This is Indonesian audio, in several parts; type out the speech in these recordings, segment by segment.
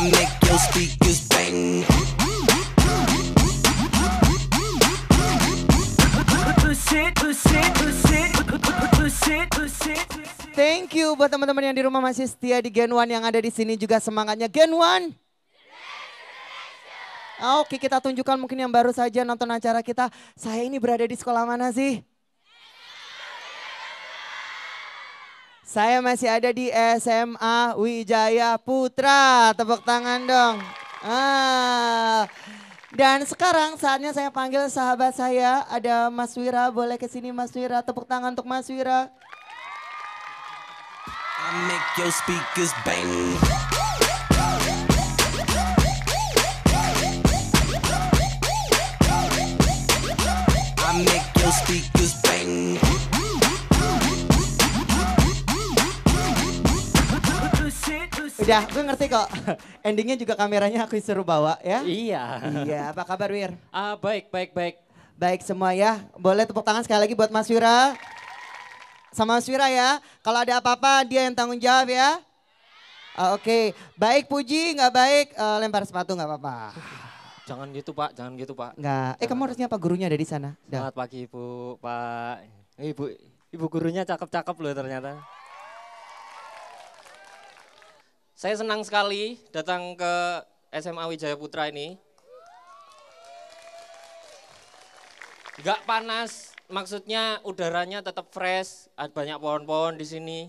Thank you buat teman-teman yang di rumah masih setia di Gen One yang ada di sini juga semangatnya Gen One. Oke, kita tunjukkan mungkin yang baru saja nonton acara kita. Saya ini berada di sekolah mana sih? Saya masih ada di SMA Wijaya Putra. Tepuk tangan dong. Ah. Dan sekarang saatnya saya panggil sahabat saya, ada Mas Wira, boleh ke sini Mas Wira, tepuk tangan untuk Mas Wira. I make your speakers bang. I make your speakers bang. Udah, gue ngerti kok. Endingnya juga kameranya aku seru bawa ya. Iya. Iya, apa kabar Wir? Ah, baik, baik, baik. Baik semua ya. Boleh tepuk tangan sekali lagi buat Mas Wira. Sama Mas Wira ya. Kalau ada apa-apa dia yang tanggung jawab ya. Uh, Oke, okay. baik puji, nggak baik uh, lempar sepatu nggak apa-apa. Jangan gitu Pak, jangan gitu Pak. nggak Eh kamu harusnya apa gurunya ada di sana. Selamat pagi Ibu, Pak. Ibu, Ibu gurunya cakep-cakep loh ternyata. Saya senang sekali datang ke SMA Wijaya Putra ini. Gak panas, maksudnya udaranya tetap fresh, ada banyak pohon-pohon di sini.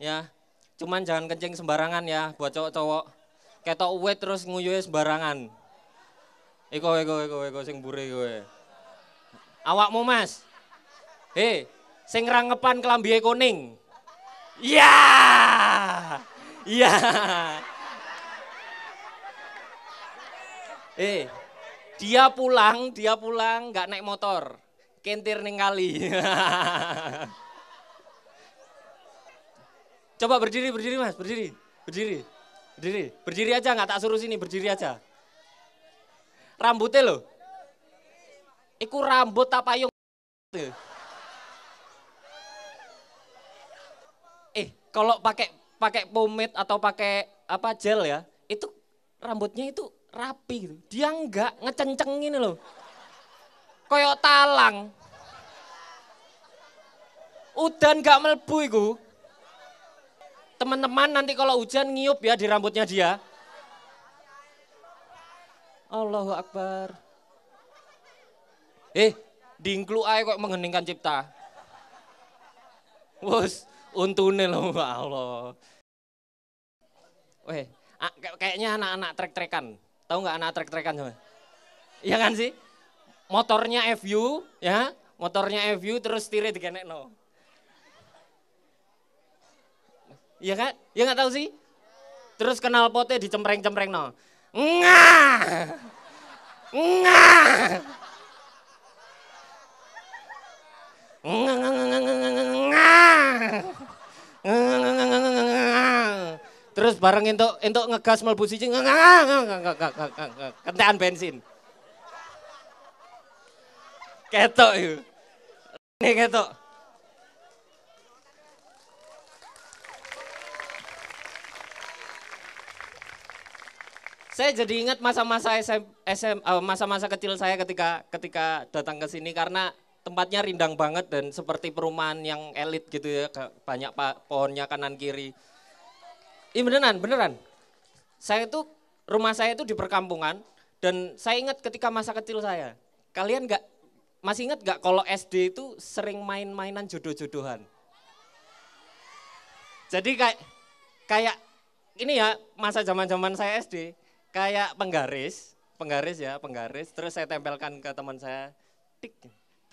Ya, cuman jangan kencing sembarangan ya buat cowok-cowok. Ketok uwe terus nguyuhnya sembarangan. Iko, iko, iko, iko, sing buri gue. Eh. Awakmu mas, hei, eh, sing rangepan kelambi kuning. Ya. Yeah! Iya. Eh, dia pulang, dia pulang nggak naik motor, kentir ningkali. Coba berdiri, berdiri mas, berdiri, berdiri, berdiri, berdiri aja nggak tak suruh sini, berdiri aja. Rambutnya loh, iku rambut tak payung. Eh, kalau pakai pakai pomade atau pakai apa gel ya, itu rambutnya itu rapi gitu. Dia enggak ngecencengin loh. Koyok talang. Udan gak melebu iku. Teman-teman nanti kalau hujan ngiup ya di rambutnya dia. Allahu Akbar. Eh, dingklu ae kok mengheningkan cipta. Wus untune lho Mbak Allah. Weh, kayaknya anak-anak trek-trekan. Tahu nggak anak trek-trekan sama? Iya kan sih? Motornya FU, ya, motornya FU terus digenek no. Iya kan? Iya nggak tahu sih. Terus kenal potnya dicempreng-cempreng no. Ngah! Ngah! Ngah! Ngah! Ngah! Ngah! Terus bareng untuk untuk ngegas busi cing kentean bensin. Ketok yuk. Ini ketok. saya jadi ingat masa-masa SM, SM masa-masa kecil saya ketika ketika datang ke sini karena tempatnya rindang banget dan seperti perumahan yang elit gitu ya, banyak pohonnya kanan kiri. Ini beneran, beneran. Saya itu rumah saya itu di perkampungan dan saya ingat ketika masa kecil saya. Kalian nggak masih ingat nggak kalau SD itu sering main-mainan jodoh-jodohan? Jadi kayak kayak ini ya masa zaman-zaman saya SD kayak penggaris, penggaris ya, penggaris terus saya tempelkan ke teman saya tik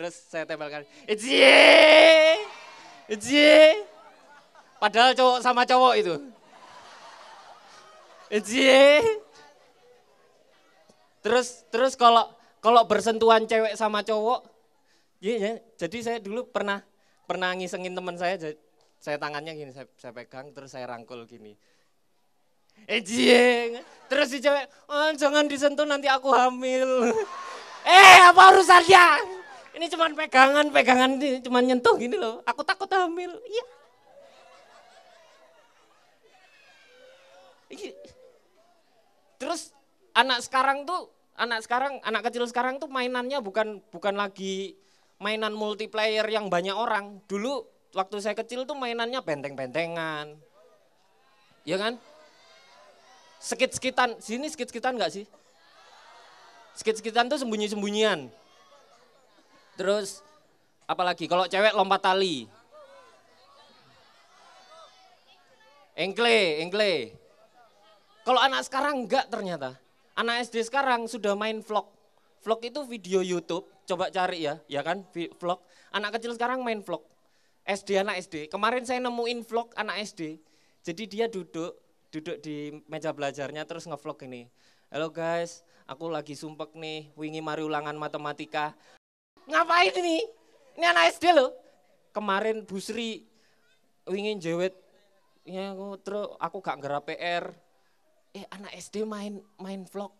Terus saya tempelkan, Ejie! Ejie! Padahal cowok sama cowok itu. Ejie! Terus terus kalau kalau bersentuhan cewek sama cowok, iya iya. Jadi saya dulu pernah pernah ngisengin teman saya, saya tangannya gini, saya, saya pegang terus saya rangkul gini. Eh terus si cewek, oh, jangan disentuh nanti aku hamil. eh apa urusannya? Ini cuma pegangan, pegangan ini cuma nyentuh gini loh. Aku takut hamil. Iya. Terus anak sekarang tuh, anak sekarang, anak kecil sekarang tuh mainannya bukan bukan lagi mainan multiplayer yang banyak orang. Dulu waktu saya kecil tuh mainannya benteng-bentengan. Iya kan? Sekit-sekitan, sini sekit-sekitan enggak sih? Sekit-sekitan tuh sembunyi-sembunyian. Terus apalagi kalau cewek lompat tali. Engkle, engkle. Kalau anak sekarang enggak ternyata. Anak SD sekarang sudah main vlog. Vlog itu video YouTube, coba cari ya, ya kan vlog. Anak kecil sekarang main vlog. SD anak SD. Kemarin saya nemuin vlog anak SD. Jadi dia duduk, duduk di meja belajarnya terus ngevlog ini. Halo guys, aku lagi sumpek nih, wingi mari ulangan matematika. Ngapain ini? Ini anak SD loh. Kemarin Bu Sri ingin jewet. Ya aku terus aku gak ngerap PR. Eh anak SD main main vlog.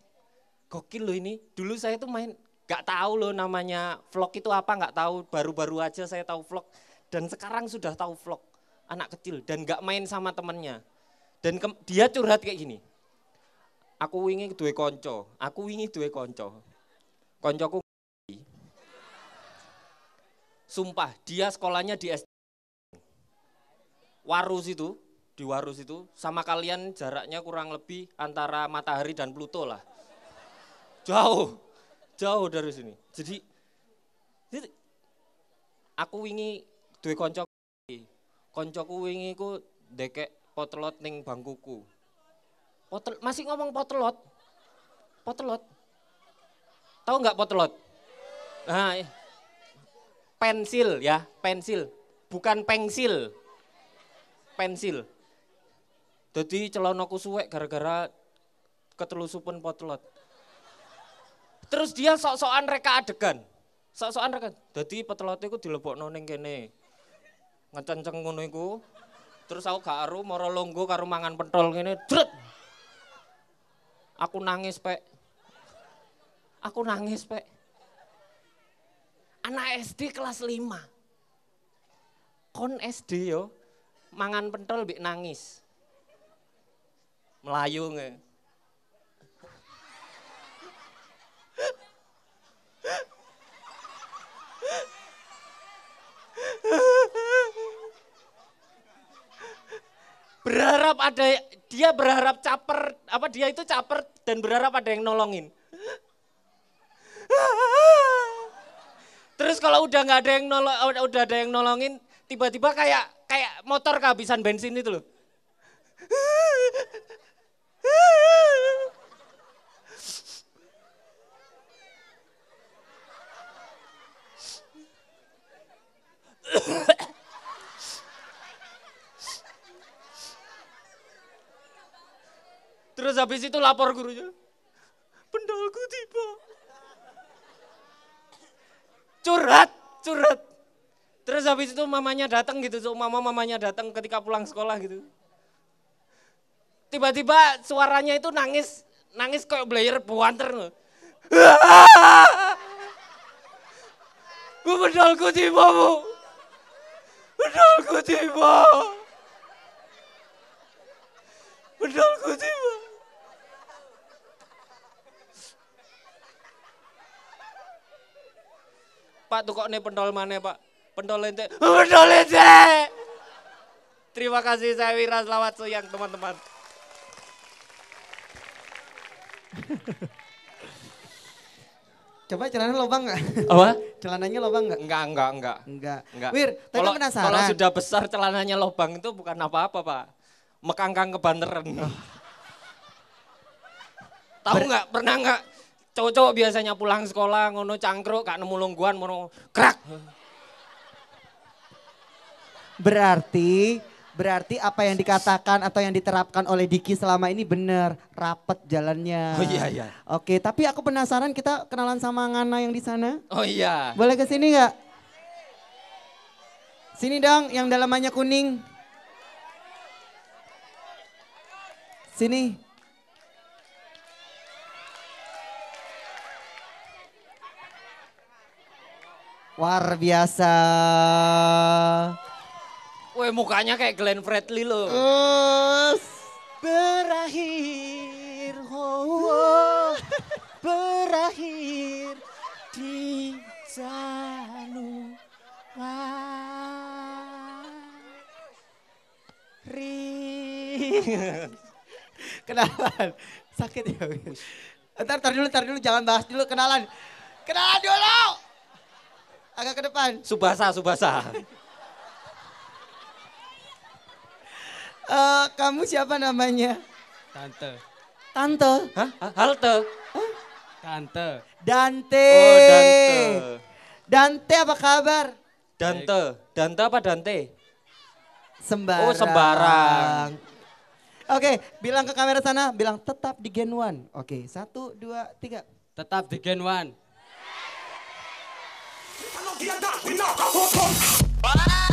Gokil loh ini. Dulu saya tuh main gak tahu loh namanya vlog itu apa gak tahu baru-baru aja saya tahu vlog dan sekarang sudah tahu vlog anak kecil dan gak main sama temennya dan ke, dia curhat kayak gini aku ingin duwe konco aku ingin duwe konco koncoku Sumpah, dia sekolahnya di SD. Warus itu, di Warus itu, sama kalian jaraknya kurang lebih antara matahari dan Pluto lah. Jauh, jauh dari sini. Jadi, aku wingi duwe konco, koncoku wingi ku dekek potlot neng bangkuku. Potel, masih ngomong potlot. Potlot. Tahu nggak potlot? Nah, iya pensil ya, pensil, bukan pensil, Pensil. Jadi celonoku suwek gara-gara ketelusupan potlot. Terus dia sok-sokan reka adegan. Sok-sokan reka. Jadi potlot itu dilepok noning kene. Ngecenceng ngono Terus aku gak aru moro longgo karo mangan pentol kene. Drut! Aku nangis, Pek. Aku nangis, Pek. Anak SD kelas 5. Kon SD yo, mangan pentol bik nangis. Melayu nge. berharap ada dia berharap caper apa dia itu caper dan berharap ada yang nolongin kalau udah nggak ada yang nolong, udah ada yang nolongin, tiba-tiba kayak kayak motor kehabisan bensin itu loh. Terus habis itu lapor gurunya. curhat, curhat. Terus habis itu mamanya datang gitu, tuh mama mamanya datang ketika pulang sekolah gitu. Tiba-tiba suaranya itu nangis, nangis kayak player buanter. Gue pedalku tiba bu, pedalku tiba, pedalku tiba. Pak tuh kok nih pentol mana Pak? Pentol ente. Pentol ente. Terima kasih saya Wira selamat Suyang teman-teman. Coba celananya lobang nggak? Apa? celananya lobang nggak? Enggak, enggak, enggak. Enggak. Enggak. Wir, tadi kalo, penasaran. Kalau sudah besar celananya lobang itu bukan apa-apa, Pak. Mekangkang kebanteran. Oh. Tahu nggak? Pernah nggak Cowok-cowok biasanya pulang sekolah ngono cangkruk gak nemu longguan mau krak. Berarti berarti apa yang dikatakan atau yang diterapkan oleh Diki selama ini benar rapet jalannya. Oh iya iya. Oke, tapi aku penasaran kita kenalan sama Ngana yang di sana. Oh iya. Boleh ke sini nggak? Sini dong yang dalamannya kuning. Sini. Luar biasa. Weh mukanya kayak Glenn Fredly loh. Us, berakhir, oh, oh, berakhir di Januari. kenalan, sakit ya. Ntar, ntar dulu, ntar dulu, jangan bahas dulu kenalan. Kenalan dulu. Agak ke depan. Subasa, Subasa. uh, kamu siapa namanya? Tante. Tante? Hah? Halte. Huh? Tante. Dante. Oh, Dante. Dante apa kabar? Dante. Dante apa Dante? Sembarang. Oh, sembarang. Oke, okay, bilang ke kamera sana, bilang tetap di Gen One. Oke, okay, satu, dua, tiga. Tetap di Gen One. We're not we not got